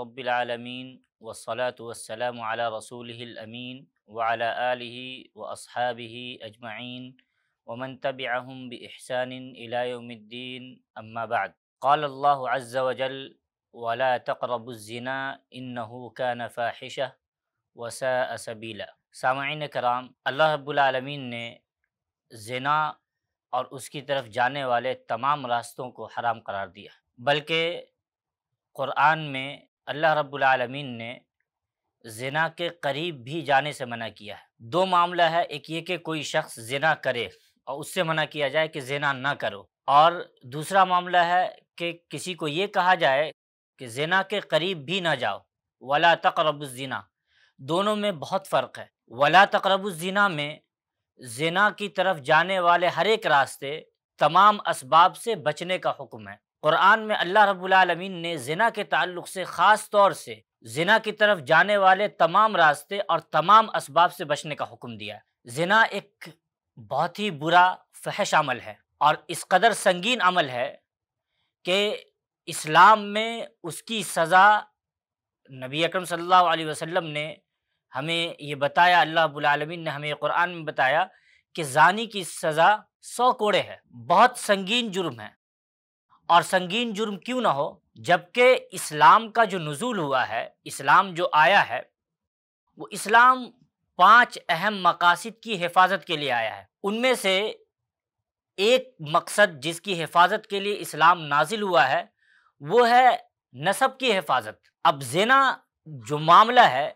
रबालमीन वसलातम रसूलमीन वाल व असहाबि अजमाइन वमन तबम बहसान इलाउमद्दीन अम्माबाद قال الله عز وجل ولا تقربوا الزنا إنه كان فاحشة वसा सबीला सामाइन कराम अल्लाह रब्बुलमीन ने जना और उसकी तरफ जाने वाले तमाम रास्तों को हराम करार दिया बल्कि क़ुरान में अल्लाह रब्बुल ने जना के करीब भी जाने से मना किया है दो मामला है एक ये कि कोई शख्स जना करे और उससे मना किया जाए कि जना ना करो और दूसरा मामला है कि किसी को ये कहा जाए कि जना के करीब भी ना जाओ वला तकरबीना दोनों में बहुत फ़र्क है वला तकरबीना में जना की तरफ जाने वाले हर एक रास्ते तमाम इसबाब से बचने का हुक्म है क़ुरान में अल्लाह रब्लमीन ने जना के ताल्लुक से ख़ास तौर से जना की तरफ जाने वाले तमाम रास्ते और तमाम इसबाब से बचने का हुक्म दिया जना एक बहुत ही बुरा फहश अमल है और इस कदर संगीन अमल है कि इस्लाम में उसकी सज़ा नबी अकरम सल्लल्लाहु अलैहि वसल्लम ने हमें ये बताया अल्लाह आलमीन ने हमें कुरान में बताया कि जानी की सज़ा सौ कोड़े है बहुत संगीन जुर्म है और संगीन जुर्म क्यों ना हो जबकि इस्लाम का जो नज़ुल हुआ है इस्लाम जो आया है वो इस्लाम पांच अहम मकासद की हिफाजत के लिए आया है उनमें से एक मकसद जिसकी हिफाजत के लिए इस्लाम नाजिल हुआ है वो है नसब की हिफाजत अब जेना जो मामला है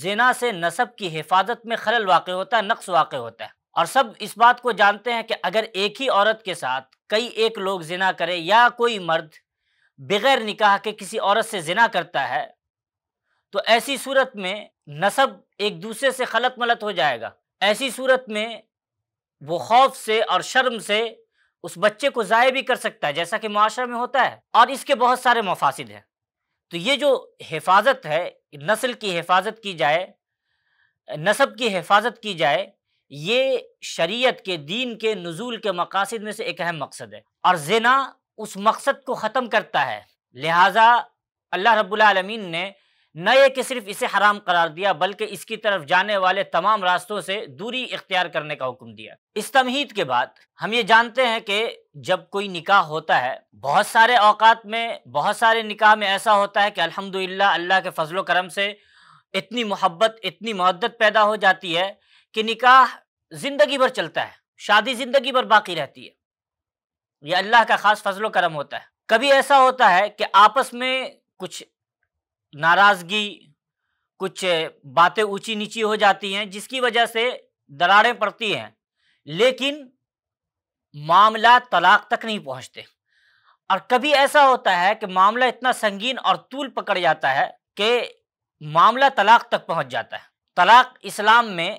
जेना से नसब की हिफाजत में खलल वाक़ होता है नक्स वाक़ होता है और सब इस बात को जानते हैं कि अगर एक ही औरत के साथ कई एक लोग जिना करें या कोई मर्द बगैर निकाह के किसी औरत से जिना करता है तो ऐसी सूरत में नसब एक दूसरे से खलत मलत हो जाएगा ऐसी सूरत में वो खौफ से और शर्म से उस बच्चे को ज़ाय भी कर सकता है जैसा कि माशरे में होता है और इसके बहुत सारे मफासिद हैं तो ये जो हिफाजत है नस्ल की हिफाजत की जाए नसब की हिफाजत की जाए ये शरीयत के दीन के नज़ूल के मकासद में से एक अहम मकसद है और जना उस मकसद को ख़त्म करता है लिहाजा अल्लाह रबालमीन ने न ये कि सिर्फ इसे हराम करार दिया बल्कि इसकी तरफ जाने वाले तमाम रास्तों से दूरी इख्तियार करने का हुक्म दिया इस तमहीद के बाद हम ये जानते हैं कि जब कोई निकाह होता है बहुत सारे अवकात में बहुत सारे निकाह में ऐसा होता है कि अल्हम्दुलिल्लाह अल्लाह के फजलोक्रम करम से इतनी मोहब्बत इतनी मदद पैदा हो जाती है कि निकाह जिंदगी भर चलता है शादी जिंदगी भर बाकी रहती है यह अल्लाह का खास फजलो करम होता है कभी ऐसा होता है कि आपस में कुछ नाराज़गी कुछ बातें ऊंची नीची हो जाती हैं जिसकी वजह से दरारें पड़ती हैं लेकिन मामला तलाक तक नहीं पहुंचते और कभी ऐसा होता है कि मामला इतना संगीन और तूल पकड़ जाता है कि मामला तलाक तक पहुंच जाता है तलाक इस्लाम में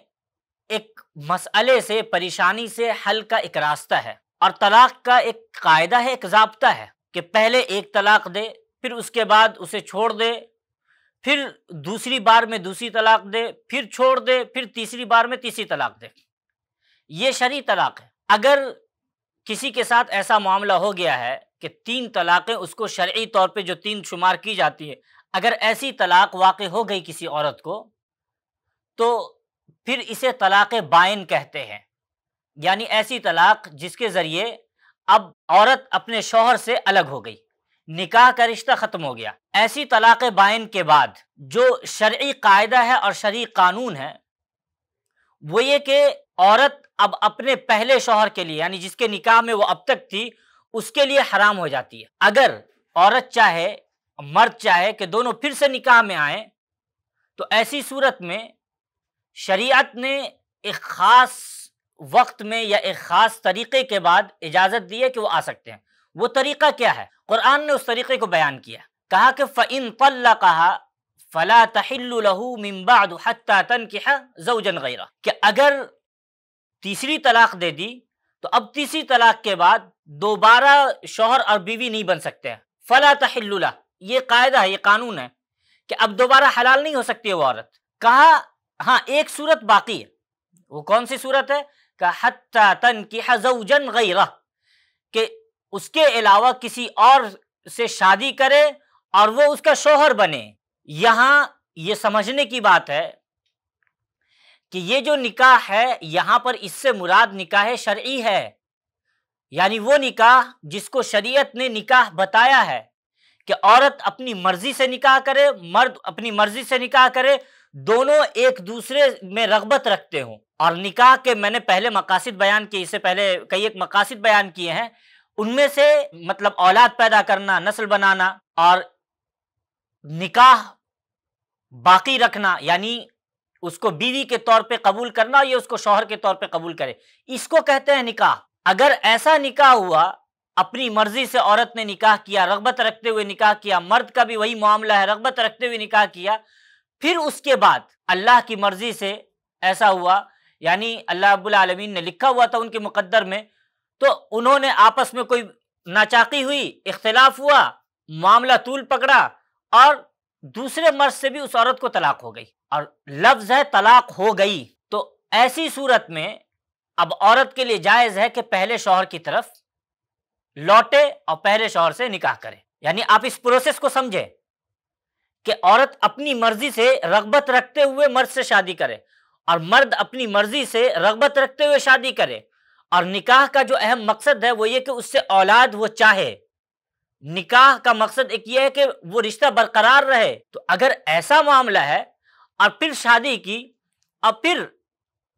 एक मसले से परेशानी से हल का एक रास्ता है और तलाक का एक कायदा है एक जबता है कि पहले एक तलाक दे फिर उसके बाद उसे छोड़ दे फिर दूसरी बार में दूसरी तलाक दे फिर छोड़ दे फिर तीसरी बार में तीसरी तलाक दे ये शरी तलाक है अगर किसी के साथ ऐसा मामला हो गया है कि तीन तलाक़ें उसको शर्य तौर पे जो तीन शुमार की जाती है अगर ऐसी तलाक वाक़ हो गई किसी औरत को तो फिर इसे तलाक बाइन कहते हैं यानी ऐसी तलाक जिसके ज़रिए अब औरत अपने शोहर से अलग हो गई निकाह का रिश्ता ख़त्म हो गया ऐसी तलाक बाइन के बाद जो शर्य कायदा है और शर्य कानून है वो ये कि औरत अब अपने पहले शोहर के लिए यानी जिसके निकाह में वो अब तक थी उसके लिए हराम हो जाती है अगर औरत चाहे मर्द चाहे कि दोनों फिर से निकाह में आए तो ऐसी सूरत में शरीयत ने एक ख़ास वक्त में या एक ख़ास तरीक़े के बाद इजाज़त दी है कि वो आ सकते हैं वो तरीक़ा क्या है क़ुरान ने उस तरीक़े को बयान किया कहा कि फ़िन तल्ला कहा फ़ला तहल्लू मिम्बाद हत्ता तन कि गैरा कि अगर तीसरी तलाक़ दे दी तो अब तीसरी तलाक़ के बाद दोबारा शोहर और बीवी नहीं बन सकते हैं फ़ला तहल्ला ये कायदा है ये कानून है कि अब दोबारा हलाल नहीं हो सकती है वो औरत कहा हाँ एक सूरत बाकी है वो कौन सी सूरत है का हत्ता तन की हजन रह के उसके अलावा किसी और से शादी करे और वो उसका शोहर बने यहाँ ये समझने की बात है कि ये जो निकाह है यहाँ पर इससे मुराद निकाह शर्ई है यानी वो निकाह जिसको शरीयत ने निकाह बताया है कि औरत अपनी मर्जी से निकाह करे मर्द अपनी मर्जी से निकाह करे दोनों एक दूसरे में रगबत रखते हों और निकाह के मैंने पहले मकासद बयान किए इससे पहले कई एक मकासद बयान किए हैं उनमें से मतलब औलाद पैदा करना नस्ल बनाना और निकाह बाकी रखना यानी उसको बीवी के तौर पे कबूल करना या उसको शोहर के तौर पे कबूल करे इसको कहते हैं निकाह अगर ऐसा निकाह हुआ अपनी मर्जी से औरत ने निकाह किया रगबत रखते हुए निकाह किया मर्द का भी वही मामला है रगबत रखते हुए निकाह किया फिर उसके बाद अल्लाह की मर्जी से ऐसा हुआ यानी अल्लाह अब्बुल आलमीन ने लिखा हुआ था उनके मुकद्दर में तो उन्होंने आपस में कोई नाचाकी हुई इख्तलाफ हुआ मामला तूल पकड़ा और दूसरे मर्ज से भी उस औरत को तलाक हो गई और लफ्ज है तलाक हो गई तो ऐसी सूरत में अब औरत के लिए जायज़ है कि पहले शोहर की तरफ लौटे और पहले शोहर से निकाह करें यानी आप इस प्रोसेस को समझें कि औरत अपनी मर्जी से रगबत रखते हुए मर्द से शादी करे और मर्द अपनी मर्जी से रगबत रखते हुए शादी करे और निकाह का जो अहम मकसद है वो ये कि उससे औलाद वो चाहे निकाह का मकसद एक ये है कि वो रिश्ता बरकरार रहे तो अगर ऐसा मामला है और फिर शादी की और फिर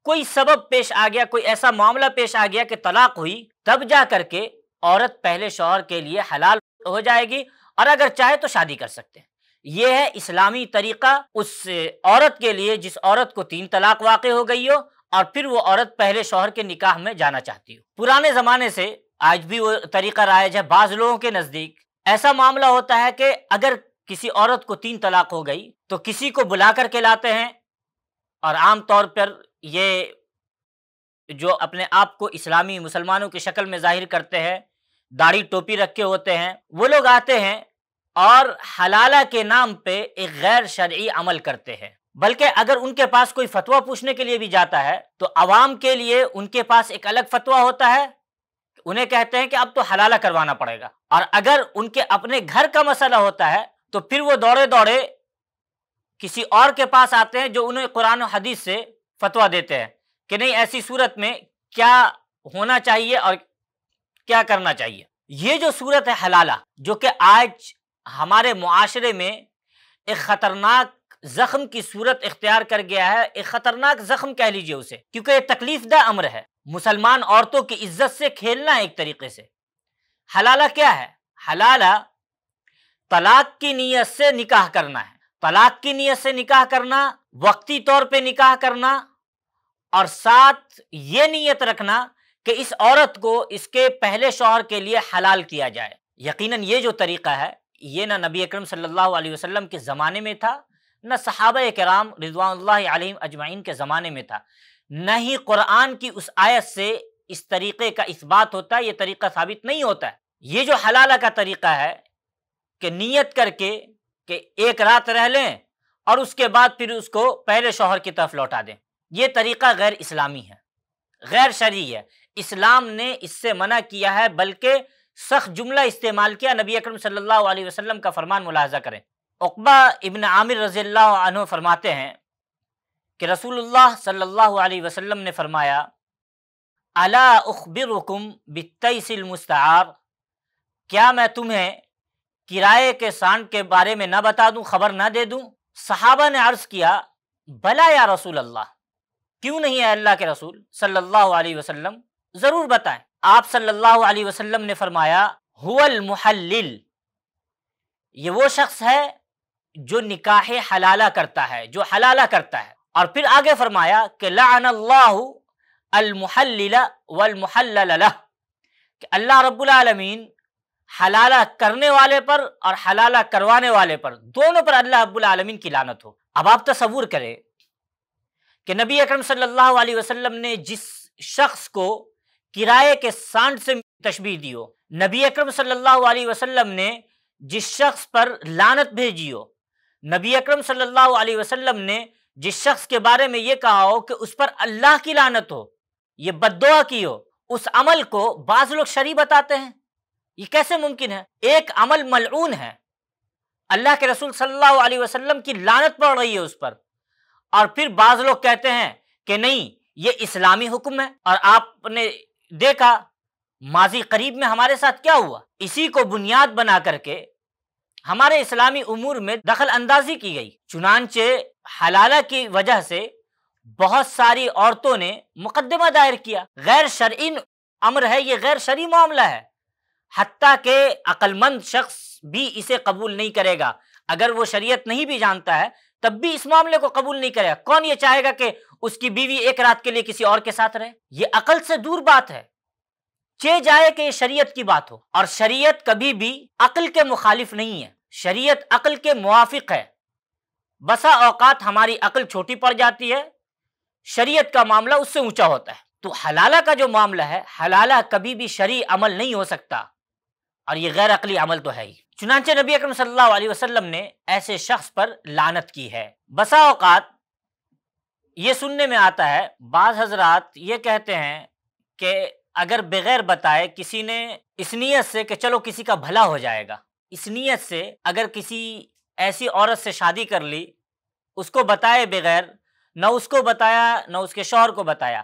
कोई सबब पेश आ गया कोई ऐसा मामला पेश आ गया कि तलाक हुई तब जा करके औरत पहले शोहर के लिए हलाल हो जाएगी और अगर चाहे तो शादी कर सकते हैं ये है इस्लामी तरीका उस औरत के लिए जिस औरत को तीन तलाक वाक़ हो गई हो और फिर वो औरत पहले शोहर के निकाह में जाना चाहती हो पुराने ज़माने से आज भी वो तरीका रायज है बाज़ लोगों के नज़दीक ऐसा मामला होता है कि अगर किसी औरत को तीन तलाक हो गई तो किसी को बुला करके लाते हैं और आम तौर पर ये जो अपने आप को इस्लामी मुसलमानों की शक्ल में जाहिर करते हैं दाढ़ी टोपी रखे होते हैं वो लोग आते हैं और हलाला के नाम पे एक गैर शर्य अमल करते हैं बल्कि अगर उनके पास कोई फतवा पूछने के लिए भी जाता है तो अवाम के लिए उनके पास एक अलग फतवा होता है उन्हें कहते हैं कि अब तो हलाला करवाना पड़ेगा और अगर उनके अपने घर का मसला होता है तो फिर वो दौड़े दौड़े किसी और के पास आते हैं जो उन्हें कुरान हदीस से फतवा देते हैं कि नहीं ऐसी सूरत में क्या होना चाहिए और क्या करना चाहिए ये जो सूरत है हलाला जो कि आज हमारे माशरे में एक ख़तरनाक ज़ख्म की सूरत इख्तियार कर गया है एक ख़तरनाक ज़ख्म कह लीजिए उसे क्योंकि ये तकलीफ़दा अमर है मुसलमान औरतों की इज्जत से खेलना एक तरीके से हलाला क्या है हलाला तलाक की नीयत से निकाह करना है तलाक की नीयत से निकाह करना वक्ती तौर पे निकाह करना और साथ ये नीयत रखना कि इस औरत को इसके पहले शोहर के लिए हलाल किया जाए यकीनन ये जो तरीका है ये ना नबी अकरम सल्लल्लाहु अलैहि वसल्लम के ज़माने में था न सहाब कराम रिजवान अजमाइन के ज़माने में था न ही कुरान की उस आयत से इस तरीक़े का इस बात होता है ये तरीक़ा साबित नहीं होता है ये जो हलाला का तरीक़ा है कि नीयत करके कि एक रात रह लें और उसके बाद फिर उसको पहले शोहर की तरफ लौटा दें ये तरीक़ा गैर इस्लामी है गैर शरी है इस्लाम ने इससे मना किया है बल्कि सख्त जुमला इस्तेमाल किया नबी अकरम सल्लल्लाहु अलैहि वसल्लम का फरमान मुलाजा करें उकबा इबन आमिर रज़ी अल्लाह फरमाते हैं कि रसूलुल्लाह सल्लल्लाहु अलैहि वसल्लम ने फरमाया अला उखबिरकुम बितैसिल मुस्तार क्या मैं तुम्हें किराए के सांड के बारे में ना बता दूं खबर ना दे दूं सहाबा ने अर्ज़ किया भला या रसूल अल्लाह क्यों नहीं है अल्लाह के रसूल सल्लल्लाहु अलैहि वसल्लम ज़रूर बताएं आप सल्लल्लाहु अलैहि वसल्लम ने फरमाया हुल मुहल्लिल ये वो शख्स है जो निकाह हलाला करता है जो हलाला करता है और फिर आगे फरमाया कि लानल्लाहल्ला वलमहल्ला कि अल्लाह रब्बुलमीन हलाला करने वाले पर और हलाला करवाने वाले पर दोनों पर अल्लाह रब्बुलमीन की लानत हो अब आप तस्वूर करें कि नबी अकरम सल्लल्लाहु अलैहि वसल्लम ने जिस शख्स को किराए के सांड से तशबी दियो नबी अकरम सल्लल्लाहु अलैहि वसल्लम ने जिस शख्स पर लानत भेजी हो नबी अकरम सल्लल्लाहु अलैहि वसल्लम ने जिस शख्स के बारे में ये कहा हो कि उस पर अल्लाह की लानत हो ये बदुआ की हो उस अमल को बाज लोग शरी बताते हैं ये कैसे मुमकिन है एक अमल मलून है अल्लाह के रसूल सल्लल्लाहु अलैहि वसल्लम की लानत पड़ रही है उस पर और फिर बाज लोग कहते हैं कि नहीं ये इस्लामी हुक्म है और आपने देखा माजी करीब में हमारे साथ क्या हुआ इसी को बुनियाद बना करके हमारे इस्लामी उमूर में दखल अंदाजी की गई चुनानचे हलाला की वजह से बहुत सारी औरतों ने मुकदमा दायर किया गैर शरीन अमर है ये गैर शरी मामला है हती के अकलमंद शख्स भी इसे कबूल नहीं करेगा अगर वो शरीयत नहीं भी जानता है तब भी इस मामले को कबूल नहीं करेगा कौन ये चाहेगा कि उसकी बीवी एक रात के लिए किसी और के साथ रहे ये अकल से दूर बात है चे जाए कि यह शरीयत की बात हो और शरीयत कभी भी अकल के मुखालिफ नहीं है शरीयत अकल के मुआफिक है बसा औकात हमारी अकल छोटी पड़ जाती है शरीयत का मामला उससे ऊंचा होता है तो हलाला का जो मामला है हलाला कभी भी शरी अमल नहीं हो सकता और ये गैर अकली अमल तो है ही चुनाचे नबी अकरम सल्लल्लाहु अलैहि वसल्लम ने ऐसे शख्स पर लानत की है बसा औकात ये सुनने में आता है बाज़ हजरात ये कहते हैं कि अगर बगैर बताए किसी ने इस नीयत से कि चलो किसी का भला हो जाएगा इस नीयत से अगर किसी ऐसी औरत से शादी कर ली उसको बताए बगैर न उसको बताया न उसके शोहर को बताया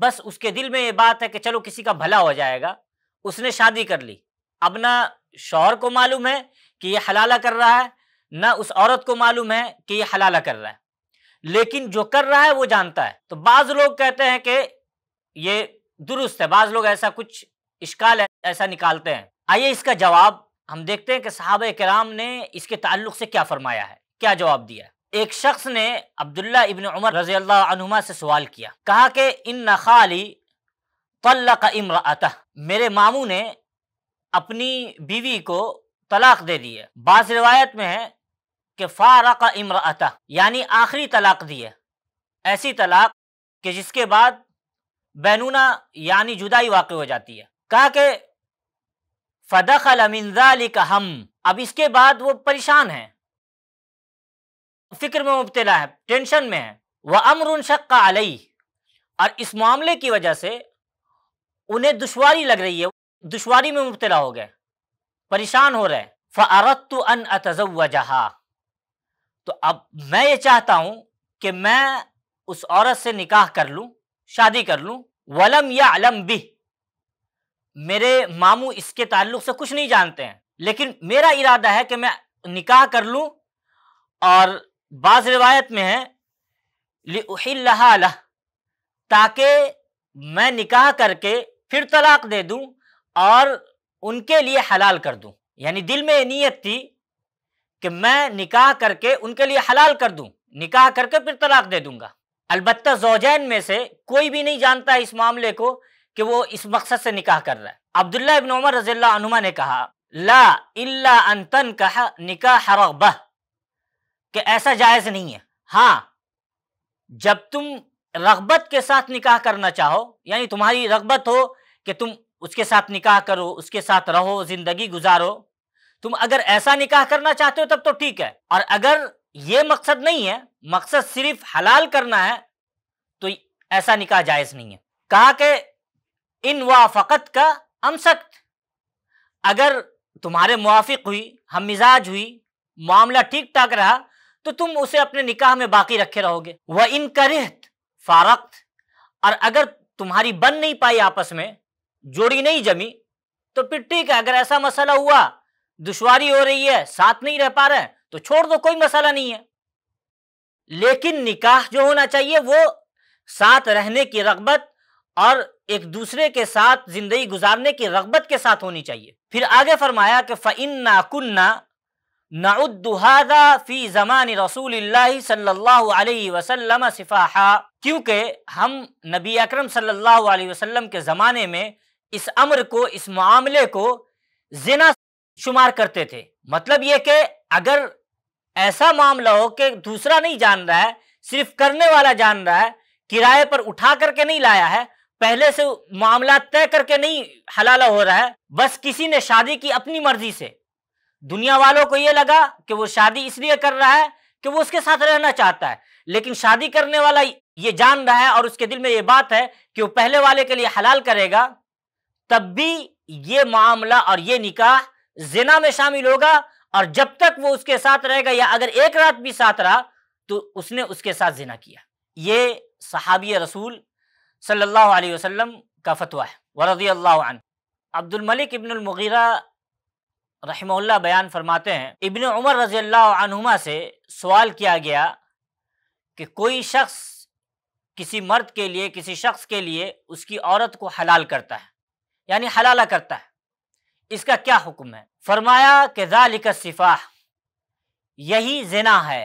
बस उसके दिल में ये बात है कि चलो किसी का भला हो जाएगा उसने शादी कर ली अब ना शौहर को मालूम है कि ये हलाला कर रहा है ना उस औरत को मालूम है कि ये हलाला कर रहा है लेकिन जो कर रहा है वो जानता है तो बाज लोग कहते हैं कि ये दुरुस्त है बाज लोग ऐसा कुछ इश्काल ऐसा निकालते हैं आइए इसका जवाब हम देखते हैं कि साहब कराम ने इसके ताल्लुक से क्या फरमाया है क्या जवाब दिया एक शख्स ने अब्दुल्ला इबन उमर रजी से सवाल किया कहा कि इन नखाली तल्ला का इमराता मेरे मामू ने अपनी बीवी को तलाक दे दी है बास रिवायत में है कि फारक इमराता यानी आखिरी तलाक दी है ऐसी तलाक कि जिसके बाद बैनूना यानी जुदाई वाक़ हो जाती है कहा कि फ़दखल मिनजाली का हम अब इसके बाद वो परेशान है फिक्र में मुबतला है टेंशन में है वह उन शक का अलई और इस मामले की वजह से उन्हें दुश्वारी लग रही है दुशारी में मुबतला हो गए परेशान हो रहे फ़ारत तो अन अतजहा तो अब मैं ये चाहता हूँ कि मैं उस औरत से निकाह कर लूँ शादी कर लूँ वलम या अलम भी मेरे मामू इसके ताल्लुक से कुछ नहीं जानते हैं लेकिन मेरा इरादा है कि मैं निकाह कर लूँ और बाज़ रिवायत में है लिहा ताकि मैं निकाह करके फिर तलाक दे दूँ और उनके लिए हलाल कर दूं यानी दिल में नीयत थी कि मैं निकाह करके उनके लिए हलाल कर दूं निकाह करके फिर तलाक दे दूंगा अलबत् जोजैन में से कोई भी नहीं जानता इस मामले को कि वो इस मकसद से निकाह कर रहा है अब्दुल्ला इबन उमर रजील्ला अनुमा ने कहा ला इल्ला अंतन कहा निकाह रगबह कि ऐसा जायज नहीं है हाँ जब तुम रगबत के साथ निकाह करना चाहो यानी तुम्हारी रगबत हो कि तुम उसके साथ निकाह करो उसके साथ रहो जिंदगी गुजारो तुम अगर ऐसा निकाह करना चाहते हो तब तो ठीक है और अगर ये मकसद नहीं है मकसद सिर्फ हलाल करना है तो ऐसा निकाह जायज नहीं है कहा के इन वाफकत का अमसक्त अगर तुम्हारे मुआफिक हुई हम मिजाज हुई मामला ठीक ठाक रहा तो तुम उसे अपने निकाह में बाकी रखे रहोगे वह इन करहत फारख्त और अगर तुम्हारी बन नहीं पाई आपस में जोड़ी नहीं जमी तो फिर ठीक है अगर ऐसा मसाला हुआ दुश्वारी हो रही है साथ नहीं रह पा रहे तो छोड़ दो कोई मसाला नहीं है लेकिन निकाह जो होना चाहिए वो साथ रहने की रगबत और एक दूसरे के साथ जिंदगी गुजारने की रगबत के साथ होनी चाहिए फिर आगे फरमाया कि फ़इन्ना कुन्ना नाउद्दुहादा फ़ी ज़मान रसूल सल्लल्लाहु अलैहि वसल्लम सिफाहा क्योंकि हम नबी अकरम सल्लल्लाहु अलैहि वसल्लम के ज़माने में इस अम्र को इस मामले को जिना शुमार करते थे मतलब ये कि अगर ऐसा मामला हो कि दूसरा नहीं जान रहा है सिर्फ करने वाला जान रहा है किराए पर उठा करके नहीं लाया है पहले से मामला तय करके नहीं हलाला हो रहा है बस किसी ने शादी की अपनी मर्जी से दुनिया वालों को यह लगा कि वो शादी इसलिए कर रहा है कि वो उसके साथ रहना चाहता है लेकिन शादी करने वाला ये जान रहा है और उसके दिल में ये बात है कि वो पहले वाले के लिए हलाल करेगा तब भी ये मामला और ये निकाह जिना में शामिल होगा और जब तक वो उसके साथ रहेगा या अगर एक रात भी साथ रहा तो उसने उसके साथ जिना किया ये सहाबी रसूल सल्लल्लाहु अलैहि वसल्लम का फतवा है वरदी अल्लाह अब्दुलमलिक इबनमगीरा रहमल्ला बयान फरमाते हैं इबन उमर रजी अल्लाहुमा से सवाल किया गया कि कोई शख्स किसी मर्द के लिए किसी शख्स के लिए उसकी औरत को हलाल करता है यानी हलाला करता है इसका क्या हुक्म है फरमाया कि जालिक सिफाह यही जना है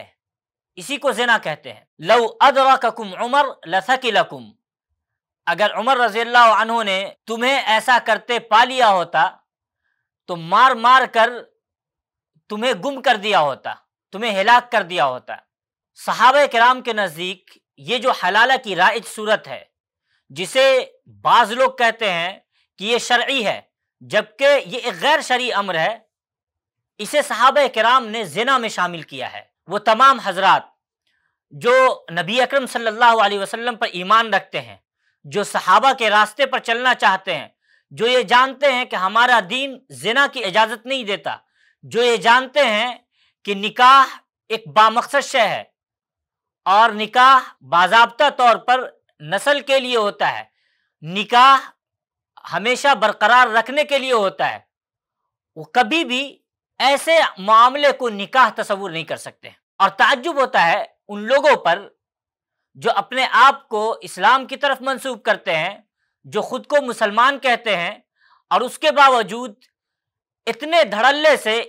इसी को जना कहते हैं लव अदरकुम उमर लसकिलकुम अगर उमर रजी ने तुम्हें ऐसा करते पा लिया होता तो मार मार कर तुम्हें गुम कर दिया होता तुम्हें हिलाक कर दिया होता सहाब कराम के नज़दीक ये जो हलाला की राइज सूरत है जिसे बाज लोग कहते हैं कि यह शर्य है जबकि ये एक गैर शर्य अमर है इसे सहाब कराम ने जना में शामिल किया है वो तमाम हजरात जो नबी अक्रम सल्लल्लाहु पर ईमान रखते हैं जो सहाबा के रास्ते पर चलना चाहते हैं जो ये जानते हैं कि हमारा दीन जना की इजाज़त नहीं देता जो ये जानते हैं कि निकाह एक बामकसद शह है और निकाह बाबा तौर पर नस्ल के लिए होता है निकाह हमेशा बरकरार रखने के लिए होता है वो कभी भी ऐसे मामले को निकाह तस्वूर नहीं कर सकते और ताज्जुब होता है उन लोगों पर जो अपने आप को इस्लाम की तरफ मंसूब करते हैं जो खुद को मुसलमान कहते हैं और उसके बावजूद इतने धड़ल्ले से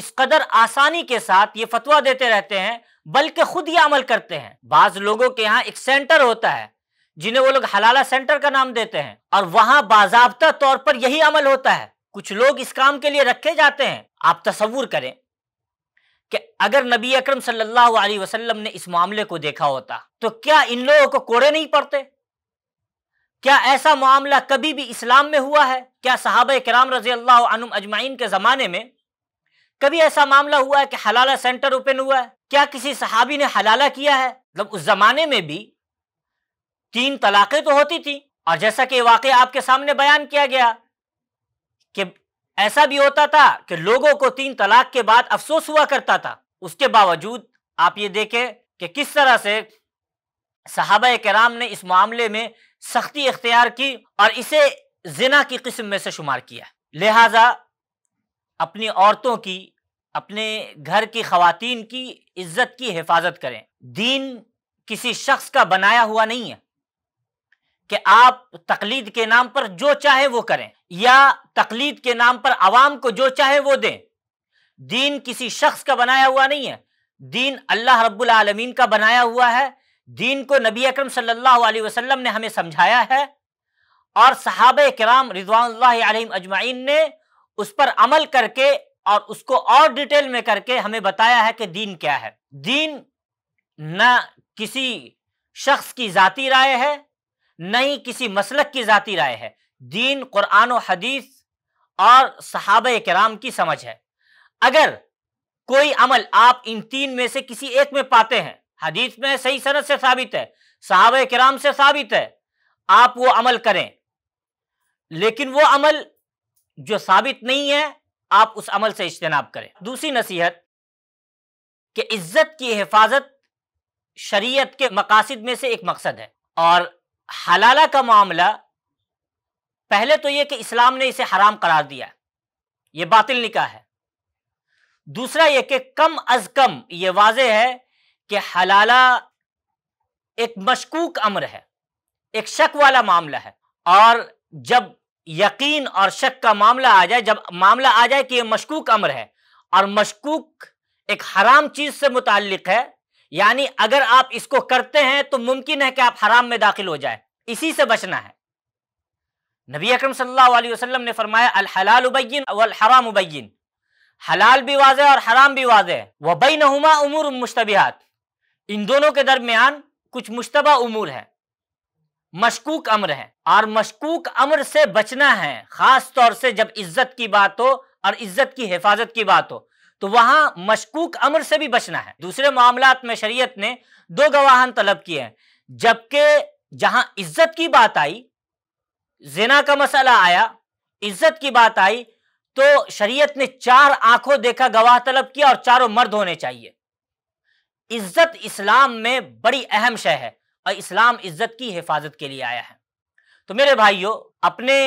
इस कदर आसानी के साथ ये फतवा देते रहते हैं बल्कि खुद ये अमल करते हैं बाज लोगों के यहाँ एक सेंटर होता है जिन्हें वो लोग हलाला सेंटर का नाम देते हैं और वहां बाजाबता तौर पर यही अमल होता है कुछ लोग इस काम के लिए रखे जाते हैं आप तस्वूर करें कि अगर नबी अकरम सल्लल्लाहु अलैहि वसल्लम ने इस मामले को देखा होता तो क्या इन लोगों को कोड़े नहीं पड़ते क्या ऐसा मामला कभी भी इस्लाम में हुआ है क्या साहब कराम रजी अल्लाह अजमाइन के ज़माने में कभी ऐसा मामला हुआ है कि हलाला सेंटर ओपन हुआ है क्या किसी सहाबी ने हलाला किया है मतलब उस जमाने में भी तीन तलाक़ें तो होती थी और जैसा कि वाक़ आपके सामने बयान किया गया कि ऐसा भी होता था कि लोगों को तीन तलाक के बाद अफसोस हुआ करता था उसके बावजूद आप ये देखें कि किस तरह से साहब कराम ने इस मामले में सख्ती इख्तियार की और इसे जिना की किस्म में से शुमार किया लिहाजा अपनी औरतों की अपने घर की खातन की इज्जत की हिफाजत करें दीन किसी शख्स का बनाया हुआ नहीं है कि आप तकलीद के नाम पर जो चाहे वो करें या तकलीद के नाम पर आवाम को जो चाहे वो दें दीन किसी शख्स का बनाया हुआ नहीं है दीन अल्लाह रब्बुल आलमीन का बनाया हुआ है दीन को नबी अकरम सल्लल्लाहु अलैहि वसल्लम ने हमें समझाया है और सहाब कराम रिजवान अजमाइन ने उस पर अमल करके और उसको और डिटेल में करके हमें बताया है कि दीन क्या है दीन न किसी शख्स की जाती राय है नई किसी मसलक की ज़ाती राय है दीन कुरान और हदीस और सहाब कराम की समझ है अगर कोई अमल आप इन तीन में से किसी एक में पाते हैं हदीस में सही सनत से साबित है साहब कराम से साबित है आप वो अमल करें लेकिन वो अमल जो साबित नहीं है आप उस अमल से इज्तनाब करें दूसरी नसीहत कि इज्जत की हिफाजत शरीयत के मकासद में से एक मकसद है और हलाला का मामला पहले तो यह कि इस्लाम ने इसे हराम करार दिया यह बातिल निकाह है दूसरा यह कि कम अज कम यह वाज है कि हलाला एक मशकूक अम्र है एक शक वाला मामला है और जब यकीन और शक का मामला आ जाए जब मामला आ जाए कि यह मशकूक अम्र है और मशकूक एक हराम चीज से मुतल है यानी अगर आप इसको करते हैं तो मुमकिन है कि आप हराम में दाखिल हो जाए इसी से बचना है नबी अकरम सल्लल्लाहु अलैहि वसल्लम ने फरमाया अल हलाल उबैन अल हराम उबैन हलाल भी वाजे और हराम भी वाजे वह बई नहुमा उमूर मुश्तबिहात इन दोनों के दरमियान कुछ मुशतबा उमूर है मशकूक अम्र है और मशकूक अम्र से बचना है खास तौर से जब इज्जत की बात हो और इज्जत की हिफाजत की बात हो तो वहां मशकूक अमर से भी बचना है दूसरे मामला में शरीयत ने दो गवाहन तलब किए हैं जबकि जहां इज्जत की बात आई जिना का मसला आया इज्जत की बात आई तो शरीयत ने चार आंखों देखा गवाह तलब किया और चारों मर्द होने चाहिए इज्जत इस्लाम में बड़ी अहम शह है और इस्लाम इज्जत की हिफाजत के लिए आया है तो मेरे भाइयों अपने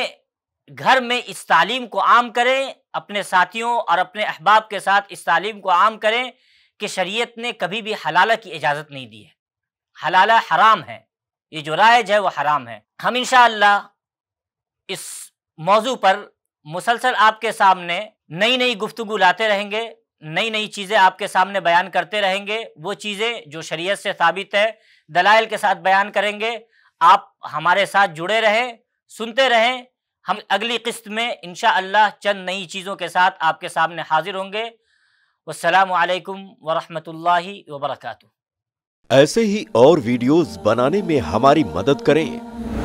घर में इस तालीम को आम करें अपने साथियों और अपने अहबाब के साथ इस तालीम को आम करें कि शरीयत ने कभी भी हलाला की इजाज़त नहीं दी है हलाला हराम है ये जो राइज है वो हराम है हम इन इस मौजू पर मुसलसल आपके सामने नई नई गुफ्तु लाते रहेंगे नई नई चीज़ें आपके सामने बयान करते रहेंगे वो चीज़ें जो शरीयत से साबित है दलाइल के साथ बयान करेंगे आप हमारे साथ जुड़े रहें सुनते रहें हम अगली किस्त में इन चंद नई चीज़ों के साथ आपके सामने हाजिर होंगे वालेकुम वरहमल वबरकू ऐसे ही और वीडियोस बनाने में हमारी मदद करें